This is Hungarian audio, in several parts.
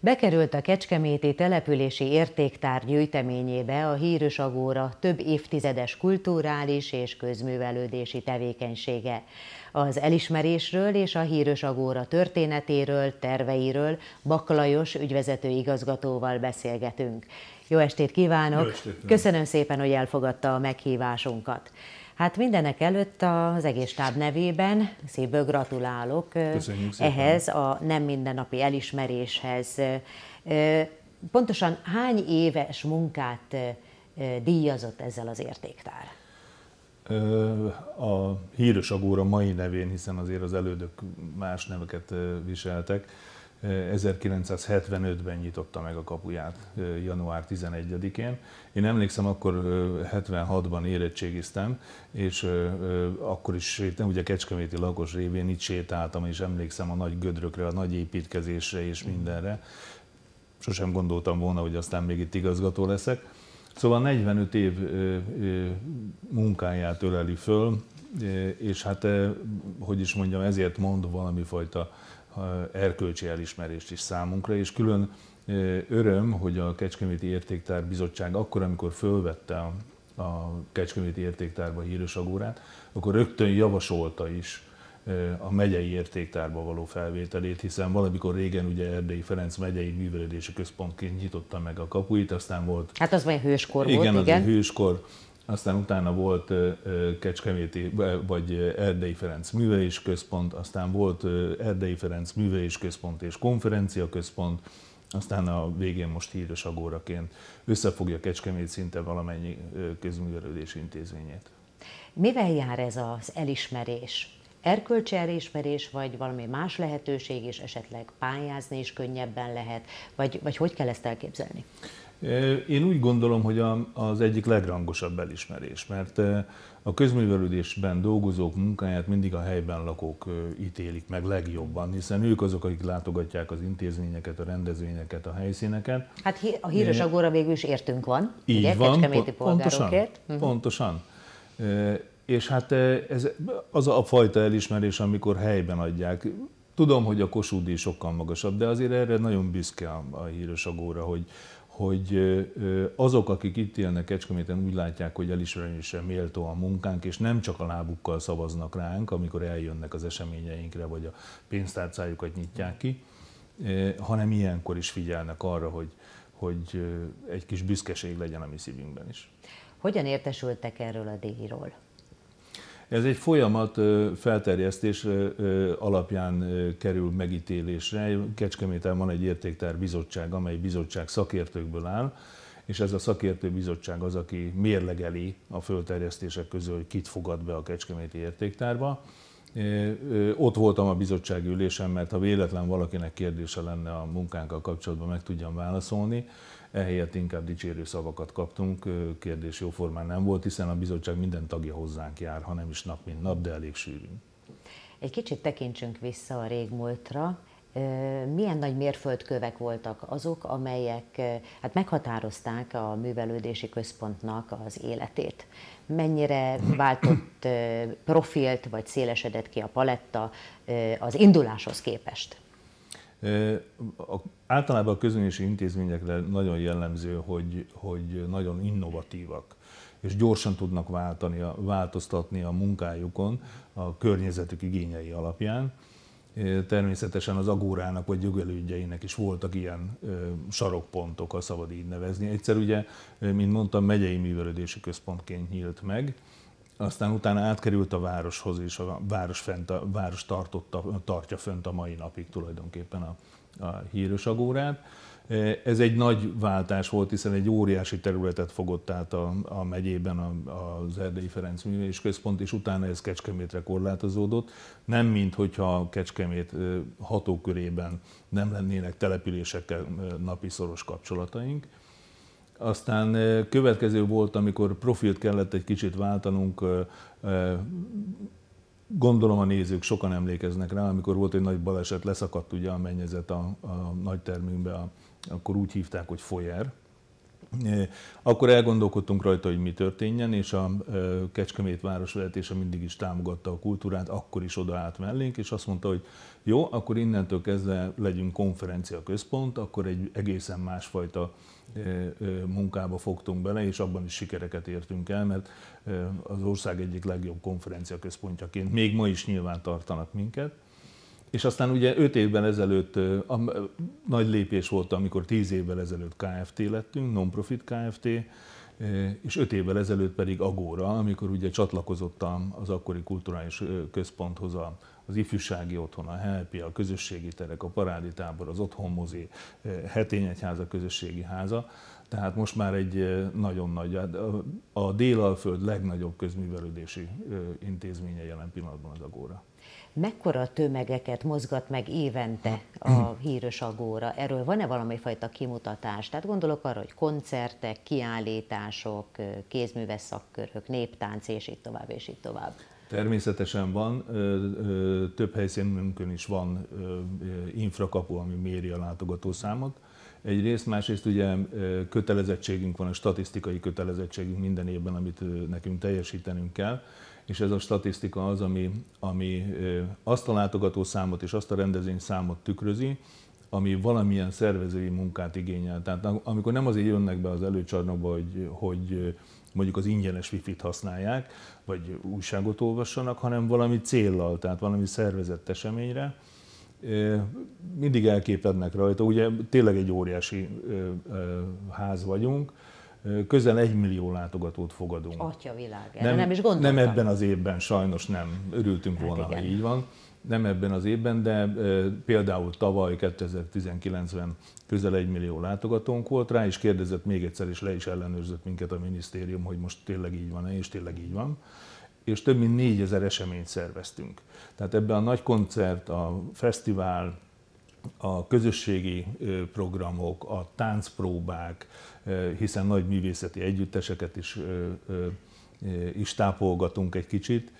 bekerült a Kecskeméti települési értéktár gyűjteményébe a hírös agóra több évtizedes kulturális és közművelődési tevékenysége. Az elismerésről és a hírös agóra történetéről, terveiről Baklajos ügyvezető igazgatóval beszélgetünk. Jó estét kívánok! Jó estét, Köszönöm szépen, hogy elfogadta a meghívásunkat. Hát mindenek előtt az egész táb nevében szívből gratulálok ehhez a nem mindennapi elismeréshez. Pontosan hány éves munkát díjazott ezzel az értéktár? A híres agóra mai nevén, hiszen azért az elődök más neveket viseltek, 1975-ben nyitotta meg a kapuját, január 11-én. Én emlékszem, akkor 76-ban érettségiztem, és akkor is sétem, ugye Kecskeméti lakos révén itt sétáltam, és emlékszem a nagy gödrökre, a nagy építkezésre és mindenre. Sosem gondoltam volna, hogy aztán még itt igazgató leszek. Szóval 45 év munkáját öleli föl, és hát, hogy is mondjam, ezért mond valami fajta erkölcsi elismerést is számunkra, és külön öröm, hogy a Kecskeméti Értéktár Bizottság akkor, amikor fölvette a, Kecskeméti Értéktárba hírös agórát, akkor rögtön javasolta is a megyei értéktárba való felvételét, hiszen valamikor régen ugye Erdély Ferenc megyei művelődési központként nyitotta meg a kapuit, aztán volt... Hát az már hőskor igen, volt, igen. Az hőskor aztán utána volt Kecskeméti, vagy Erdei Ferenc Művelés Központ, aztán volt Erdei Ferenc Művelés Központ és Konferencia Központ, aztán a végén most híres agóraként összefogja Kecskemét szinte valamennyi közművelődés intézményét. Mivel jár ez az elismerés? Erkölcsi elismerés, vagy valami más lehetőség, és esetleg pályázni is könnyebben lehet, vagy, vagy hogy kell ezt elképzelni? Én úgy gondolom, hogy az egyik legrangosabb elismerés, mert a közművelődésben dolgozók munkáját mindig a helyben lakók ítélik meg legjobban, hiszen ők azok, akik látogatják az intézményeket, a rendezvényeket, a helyszíneket. Hát a híres agóra végül is értünk van, Így ugye? Van, Kecskeméti pontosan, uh-huh. pontosan. És hát ez az a fajta elismerés, amikor helyben adják. Tudom, hogy a kosúdi sokkal magasabb, de azért erre nagyon büszke a, a híres agóra, hogy, hogy azok, akik itt élnek Kecskeméten, úgy látják, hogy elismerésre méltó a munkánk, és nem csak a lábukkal szavaznak ránk, amikor eljönnek az eseményeinkre, vagy a pénztárcájukat nyitják ki, hanem ilyenkor is figyelnek arra, hogy, hogy egy kis büszkeség legyen a mi szívünkben is. Hogyan értesültek erről a díjról? Ez egy folyamat felterjesztés alapján kerül megítélésre. Kecskeméten van egy értéktár bizottság, amely bizottság szakértőkből áll, és ez a szakértő bizottság az, aki mérlegeli a fölterjesztések közül, hogy kit fogad be a Kecskeméti értéktárba. Ott voltam a bizottság ülésen, mert ha véletlen valakinek kérdése lenne a munkánkkal kapcsolatban, meg tudjam válaszolni. Ehelyett inkább dicsérő szavakat kaptunk, kérdés jóformán nem volt, hiszen a bizottság minden tagja hozzánk jár, ha nem is nap mint nap, de elég sűrűn. Egy kicsit tekintsünk vissza a régmúltra. Milyen nagy mérföldkövek voltak azok, amelyek hát meghatározták a művelődési központnak az életét? Mennyire váltott profilt, vagy szélesedett ki a paletta az induláshoz képest? általában a közönési intézményekre nagyon jellemző, hogy, hogy nagyon innovatívak és gyorsan tudnak váltani, változtatni a munkájukon a környezetük igényei alapján. Természetesen az agórának vagy jogelődjeinek is voltak ilyen sarokpontok, ha szabad így nevezni. Egyszer ugye, mint mondtam, megyei művelődési központként nyílt meg, aztán utána átkerült a városhoz, és a város, fent, a város tartotta, tartja fönt a mai napig tulajdonképpen a, a hírös agórát. E, ez egy nagy váltás volt, hiszen egy óriási területet fogott át a, a megyében a, az Erdélyi Ferenc Művelés Központ, és utána ez Kecskemétre korlátozódott. Nem mint hogyha Kecskemét e, hatókörében nem lennének településekkel napi szoros kapcsolataink, aztán következő volt, amikor profilt kellett egy kicsit váltanunk, gondolom a nézők sokan emlékeznek rá, amikor volt egy nagy baleset, leszakadt ugye a mennyezet a, a nagy termünkbe, akkor úgy hívták, hogy folyer. Akkor elgondolkodtunk rajta, hogy mi történjen, és a Kecskemét városvezetése mindig is támogatta a kultúrát, akkor is odaállt mellénk, és azt mondta, hogy jó, akkor innentől kezdve legyünk konferencia központ, akkor egy egészen másfajta munkába fogtunk bele, és abban is sikereket értünk el, mert az ország egyik legjobb konferencia központjaként még ma is nyilván tartanak minket. És aztán ugye 5 évben ezelőtt a nagy lépés volt, amikor 10 évvel ezelőtt KFT lettünk, non-profit KFT, és 5 évvel ezelőtt pedig Agóra, amikor ugye csatlakozottam az akkori kulturális központhoz a, az ifjúsági otthon, a Helpi, a közösségi terek, a tábor, az otthonmozi, Hetényegyháza közösségi háza. Tehát most már egy nagyon nagy, hát a Délalföld legnagyobb közművelődési intézménye jelen pillanatban az Agóra mekkora tömegeket mozgat meg évente a hírös agóra? Erről van-e valami fajta kimutatás? Tehát gondolok arra, hogy koncertek, kiállítások, kézműves szakkörök, néptánc, és így tovább, és így tovább. Természetesen van, több helyszínünkön is van infrakapu, ami méri a látogatószámot. Egyrészt, másrészt ugye kötelezettségünk van, a statisztikai kötelezettségünk minden évben, amit nekünk teljesítenünk kell, és ez a statisztika az, ami, ami azt a látogató számot és azt a számot tükrözi, ami valamilyen szervezői munkát igényel. Tehát amikor nem azért jönnek be az előcsarnokba, hogy, hogy mondjuk az ingyenes wifi-t használják, vagy újságot olvassanak, hanem valami céllal, tehát valami szervezett eseményre, mindig elképednek rajta. Ugye tényleg egy óriási ház vagyunk, közel egy millió látogatót fogadunk. Atya világ, nem, nem is gondoltam. Nem ebben az évben, sajnos nem. Örültünk hát volna, hát ha így van. Nem ebben az évben, de e, például tavaly 2019-ben közel egy millió látogatónk volt, rá is kérdezett még egyszer, és le is ellenőrzött minket a minisztérium, hogy most tényleg így van-e, és tényleg így van és több mint négyezer eseményt szerveztünk. Tehát ebben a nagy koncert, a fesztivál, a közösségi programok, a táncpróbák, hiszen nagy művészeti együtteseket is, is tápolgatunk egy kicsit.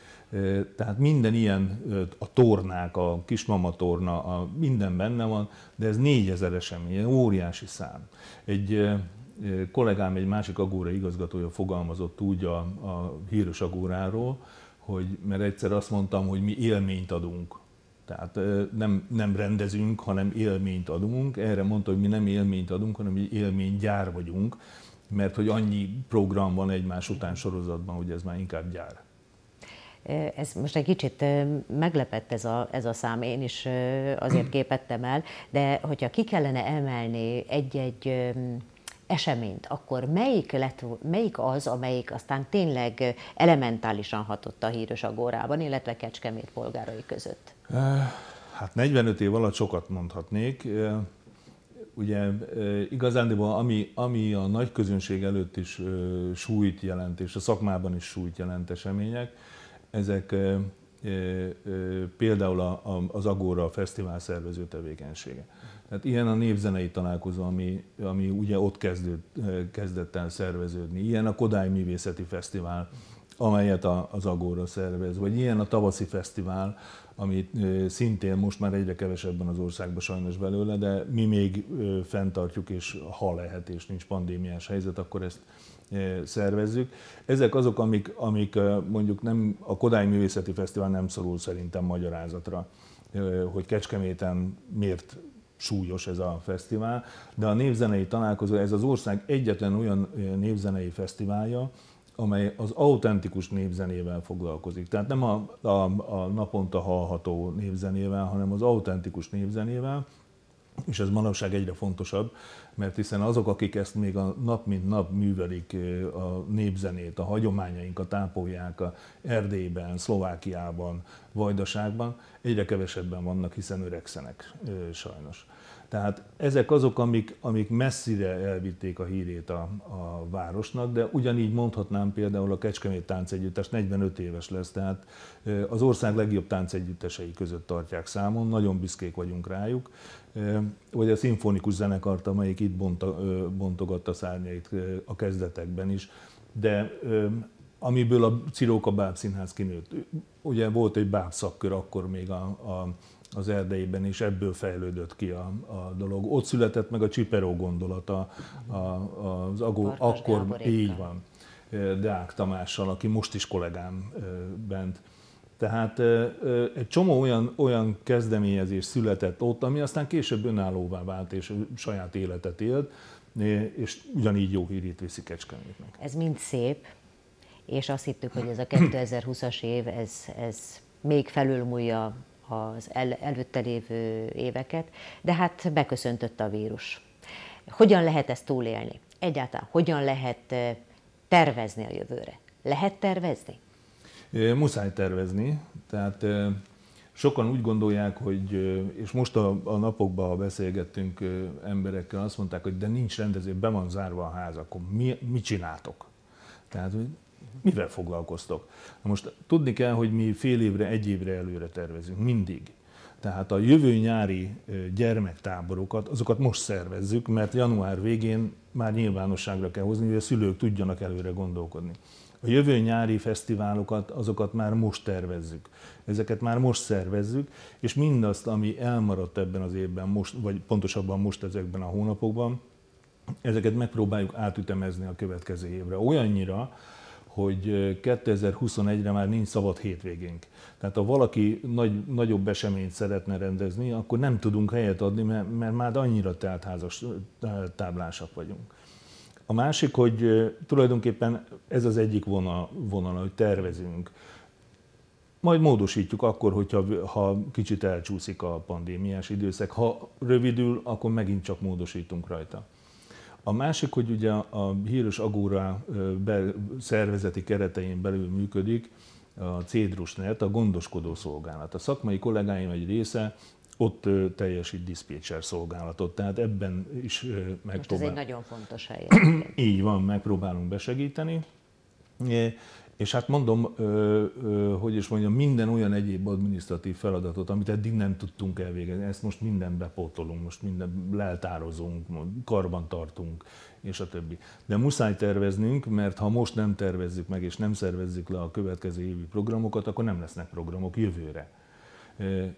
Tehát minden ilyen, a tornák, a kismama torna, a, minden benne van, de ez négyezer esemény, óriási szám. Egy kollégám, egy másik agóra igazgatója fogalmazott úgy a, a híres agóráról, hogy, mert egyszer azt mondtam, hogy mi élményt adunk tehát nem, nem rendezünk, hanem élményt adunk. Erre mondta, hogy mi nem élményt adunk, hanem egy élménygyár vagyunk, mert hogy annyi program van egymás után sorozatban, hogy ez már inkább gyár. Ez most egy kicsit meglepett ez a, ez a szám, én is azért képettem el, de hogyha ki kellene emelni egy-egy eseményt, akkor melyik, lett, melyik az, amelyik aztán tényleg elementálisan hatott a híres agórában, illetve Kecskemét polgárai között? Hát 45 év alatt sokat mondhatnék. Ugye igazándiból ami, ami a nagy közönség előtt is súlyt jelent, és a szakmában is súlyt jelent események, ezek például a, az Agora fesztivál szervező tevékenysége. Tehát ilyen a népzenei találkozó, ami, ami ugye ott kezdőd, kezdett el szerveződni. Ilyen a Kodály Művészeti Fesztivál, amelyet a, az Agora szervez, vagy ilyen a tavaszi fesztivál, ami szintén most már egyre kevesebben az országban sajnos belőle, de mi még fenntartjuk, és ha lehet, és nincs pandémiás helyzet, akkor ezt szervezzük. Ezek azok, amik, amik mondjuk nem a Kodály Művészeti Fesztivál nem szorul szerintem magyarázatra, hogy Kecskeméten miért súlyos ez a fesztivál, de a névzenei találkozó, ez az ország egyetlen olyan névzenei fesztiválja, amely az autentikus névzenével foglalkozik. Tehát nem a, a, a naponta hallható névzenével, hanem az autentikus névzenével, és ez manapság egyre fontosabb, mert hiszen azok, akik ezt még a nap mint nap művelik, a népzenét, a hagyományainkat tápolják a Erdélyben, Szlovákiában, Vajdaságban, egyre kevesebben vannak, hiszen öregszenek sajnos. Tehát ezek azok, amik, amik messzire elvitték a hírét a, a városnak, de ugyanígy mondhatnám például a Kecskemét táncegyüttes 45 éves lesz, tehát az ország legjobb táncegyüttesei között tartják számon, nagyon büszkék vagyunk rájuk, vagy a szimfonikus zenekart, amelyik itt bonta, bontogatta szárnyait a kezdetekben is, de amiből a Ciróka Báb Színház kinőtt. Ugye volt egy bábszakkör akkor még a, a az erdeiben, is ebből fejlődött ki a, a dolog. Ott született meg a csiperó gondolata a, a, az agó, akkor Gáboréka. így van, Deák Tamással, aki most is kollégám bent. Tehát egy csomó olyan, olyan kezdeményezés született ott, ami aztán később önállóvá vált és saját életet élt, és ugyanígy jó hírét viszi Kecskemétnek. Ez mind szép, és azt hittük, hogy ez a 2020-as év, ez, ez még felülmúlja az el, előtte lévő éveket, de hát beköszöntött a vírus. Hogyan lehet ezt túlélni? Egyáltalán hogyan lehet eh, tervezni a jövőre? Lehet tervezni? Muszáj tervezni, tehát sokan úgy gondolják, hogy, és most a, a napokban, ha beszélgettünk emberekkel, azt mondták, hogy de nincs rendező, be van zárva a ház, akkor mi, mit csináltok? Tehát, hogy mivel foglalkoztok? Na most tudni kell, hogy mi fél évre, egy évre előre tervezünk, mindig. Tehát a jövő nyári gyermektáborokat, azokat most szervezzük, mert január végén már nyilvánosságra kell hozni, hogy a szülők tudjanak előre gondolkodni. A jövő nyári fesztiválokat, azokat már most tervezzük. Ezeket már most szervezzük, és mindazt, ami elmaradt ebben az évben, most, vagy pontosabban most ezekben a hónapokban, ezeket megpróbáljuk átütemezni a következő évre. Olyannyira, hogy 2021-re már nincs szabad hétvégénk. Tehát ha valaki nagy, nagyobb eseményt szeretne rendezni, akkor nem tudunk helyet adni, mert, mert már annyira teltházas táblásak vagyunk. A másik, hogy tulajdonképpen ez az egyik vonal, vonal hogy tervezünk. Majd módosítjuk akkor, hogyha ha kicsit elcsúszik a pandémiás időszak. Ha rövidül, akkor megint csak módosítunk rajta. A másik, hogy ugye a híres Agóra szervezeti keretein belül működik a Cédrusnet, a gondoskodó szolgálat. A szakmai kollégáim egy része ott teljesít diszpécser szolgálatot, tehát ebben is megpróbálunk. Most ez egy nagyon fontos hely. Így van, megpróbálunk besegíteni. És hát mondom, hogy is mondjam, minden olyan egyéb adminisztratív feladatot, amit eddig nem tudtunk elvégezni, ezt most minden bepótolunk, most minden leltározunk, karban tartunk, és a többi. De muszáj terveznünk, mert ha most nem tervezzük meg, és nem szervezzük le a következő évi programokat, akkor nem lesznek programok jövőre.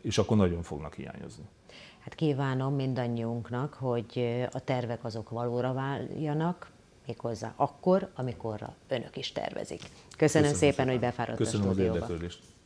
És akkor nagyon fognak hiányozni. Hát kívánom mindannyiunknak, hogy a tervek azok valóra váljanak, méghozzá akkor, amikorra önök is tervezik. Köszönöm, Köszönöm szépen, szépen, hogy befáradt Köszönöm a stúdióba. Köszönöm az érdeklődést.